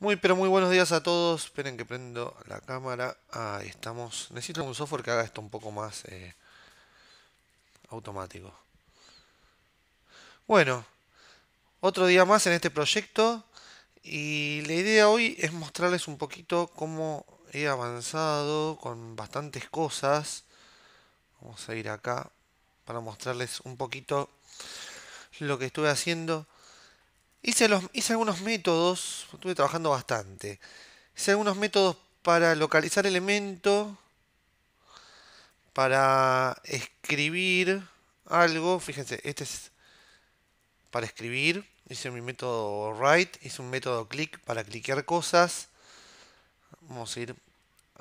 Muy, pero muy buenos días a todos. Esperen que prendo la cámara. Ahí estamos. Necesito un software que haga esto un poco más eh, automático. Bueno, otro día más en este proyecto. Y la idea hoy es mostrarles un poquito cómo he avanzado con bastantes cosas. Vamos a ir acá para mostrarles un poquito lo que estuve haciendo. Hice, algunos métodos, estuve trabajando bastante. Hice algunos métodos para localizar elemento, para escribir algo. Fíjense, este es para escribir. Hice mi método write, hice un método click para cliquear cosas. Vamos a ir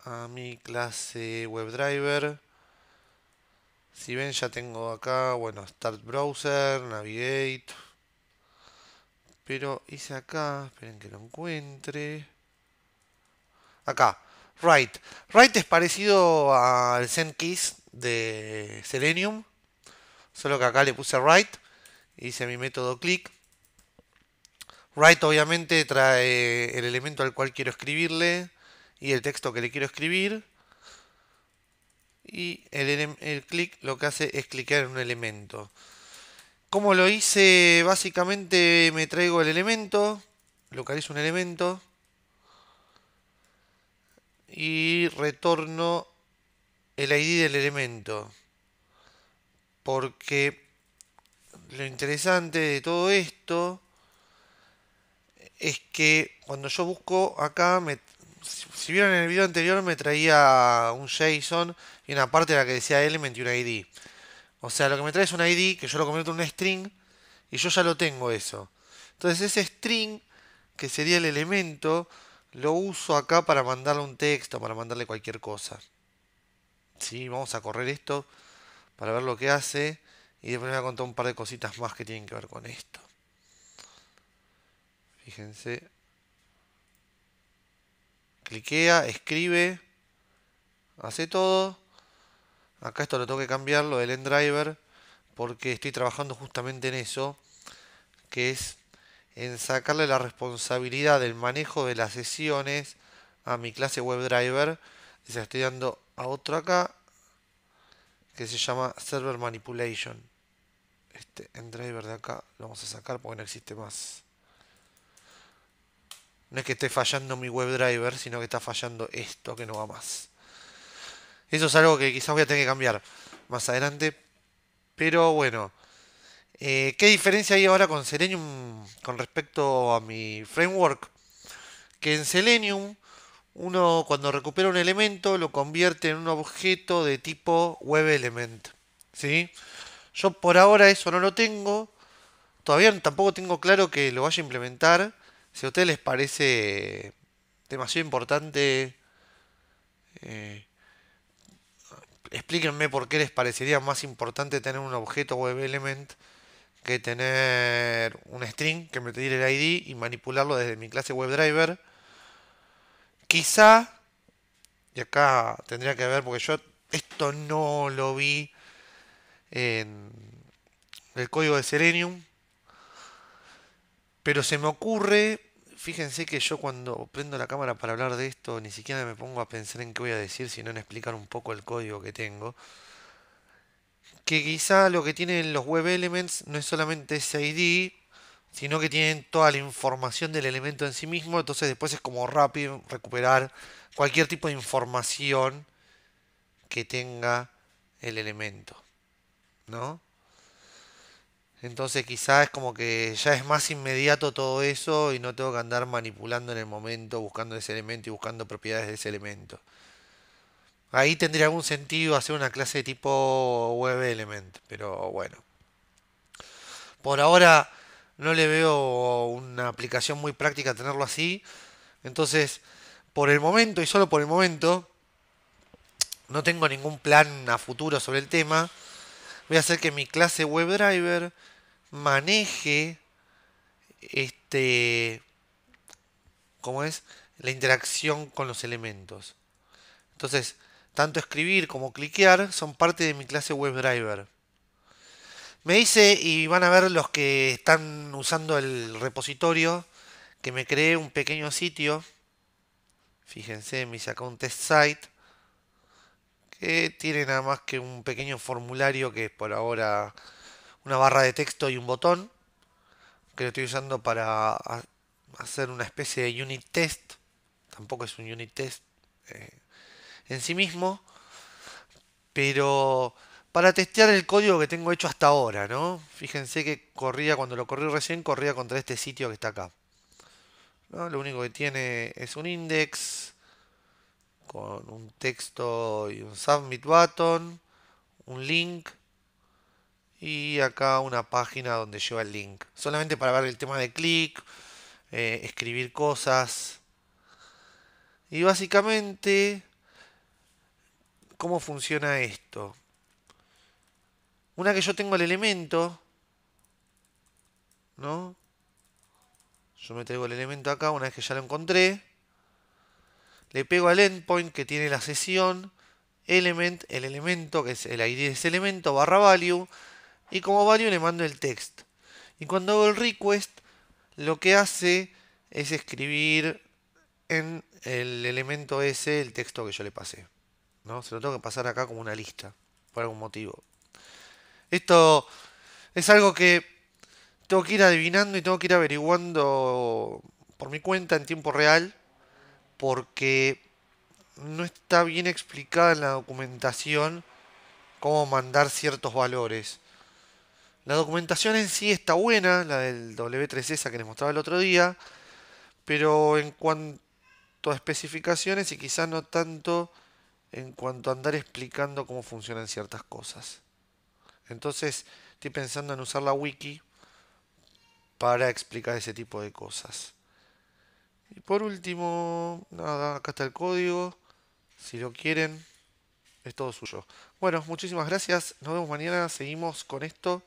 a mi clase WebDriver. Si ven, ya tengo acá, bueno, Start Browser, Navigate. Pero hice acá, esperen que lo encuentre. Acá, Right. Right es parecido al ZenKeys de Selenium. Solo que acá le puse write, Hice mi método click. write obviamente trae el elemento al cual quiero escribirle y el texto que le quiero escribir. Y el, el click lo que hace es clicar en un elemento. ¿Cómo lo hice? Básicamente me traigo el elemento, localizo un elemento y retorno el ID del elemento. Porque lo interesante de todo esto es que cuando yo busco acá, si vieron en el video anterior me traía un JSON y una parte de la que decía element y un ID. O sea, lo que me trae es un ID que yo lo convierto en un string y yo ya lo tengo eso. Entonces ese string, que sería el elemento, lo uso acá para mandarle un texto, para mandarle cualquier cosa. Sí, vamos a correr esto para ver lo que hace y después me voy a contar un par de cositas más que tienen que ver con esto. Fíjense. Cliquea, escribe, hace todo Acá esto lo tengo que cambiar, lo del end driver, porque estoy trabajando justamente en eso, que es en sacarle la responsabilidad del manejo de las sesiones a mi clase WebDriver. Se estoy dando a otro acá, que se llama Server Manipulation. Este end driver de acá lo vamos a sacar porque no existe más. No es que esté fallando mi WebDriver, sino que está fallando esto que no va más. Eso es algo que quizás voy a tener que cambiar más adelante. Pero bueno. Eh, ¿Qué diferencia hay ahora con Selenium con respecto a mi framework? Que en Selenium uno cuando recupera un elemento lo convierte en un objeto de tipo WebElement. ¿sí? Yo por ahora eso no lo tengo. Todavía tampoco tengo claro que lo vaya a implementar. Si a ustedes les parece demasiado importante eh, explíquenme por qué les parecería más importante tener un objeto web element que tener un string que me tire el ID y manipularlo desde mi clase WebDriver. Quizá, y acá tendría que ver porque yo esto no lo vi en el código de Selenium, pero se me ocurre fíjense que yo cuando prendo la cámara para hablar de esto, ni siquiera me pongo a pensar en qué voy a decir, sino en explicar un poco el código que tengo. Que quizá lo que tienen los web elements no es solamente ese ID, sino que tienen toda la información del elemento en sí mismo, entonces después es como rápido recuperar cualquier tipo de información que tenga el elemento, ¿no? Entonces quizás es como que ya es más inmediato todo eso y no tengo que andar manipulando en el momento, buscando ese elemento y buscando propiedades de ese elemento. Ahí tendría algún sentido hacer una clase de tipo web element, pero bueno. Por ahora no le veo una aplicación muy práctica tenerlo así. Entonces, por el momento y solo por el momento, no tengo ningún plan a futuro sobre el tema voy a hacer que mi clase WebDriver maneje este, ¿cómo es? La interacción con los elementos. Entonces, tanto escribir como cliquear son parte de mi clase WebDriver. Me dice, y van a ver los que están usando el repositorio, que me creé un pequeño sitio. Fíjense, me sacó un test site. Que tiene nada más que un pequeño formulario que por ahora una barra de texto y un botón que lo estoy usando para hacer una especie de unit test. Tampoco es un unit test eh, en sí mismo, pero para testear el código que tengo hecho hasta ahora, ¿no? Fíjense que corría, cuando lo corrí recién, corría contra este sitio que está acá. Lo único que tiene es un index con un texto y un submit button, un link y acá una página donde lleva el link. Solamente para ver el tema de clic, eh, escribir cosas. Y básicamente, ¿cómo funciona esto? Una que yo tengo el elemento, ¿no? Yo me traigo el elemento acá una vez que ya lo encontré. Le pego al endpoint que tiene la sesión element, el elemento, que es el ID de ese elemento, barra value y como varios le mando el text. Y cuando hago el request, lo que hace es escribir en el elemento ese el texto que yo le pasé. ¿no? Se lo tengo que pasar acá como una lista, por algún motivo. Esto es algo que tengo que ir adivinando y tengo que ir averiguando por mi cuenta en tiempo real, porque no está bien explicada en la documentación cómo mandar ciertos valores. La documentación en sí está buena, la del W3 esa que les mostraba el otro día, pero en cuanto a especificaciones y quizás no tanto en cuanto a andar explicando cómo funcionan ciertas cosas. Entonces estoy pensando en usar la wiki para explicar ese tipo de cosas. Y por último, nada, acá está el código. Si lo quieren, es todo suyo. Bueno, muchísimas gracias. Nos vemos mañana. Seguimos con esto.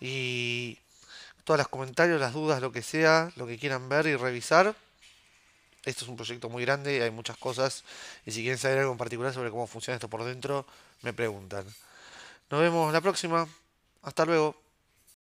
Y todos los comentarios, las dudas, lo que sea, lo que quieran ver y revisar. Esto es un proyecto muy grande, y hay muchas cosas. Y si quieren saber algo en particular sobre cómo funciona esto por dentro, me preguntan. Nos vemos la próxima. Hasta luego.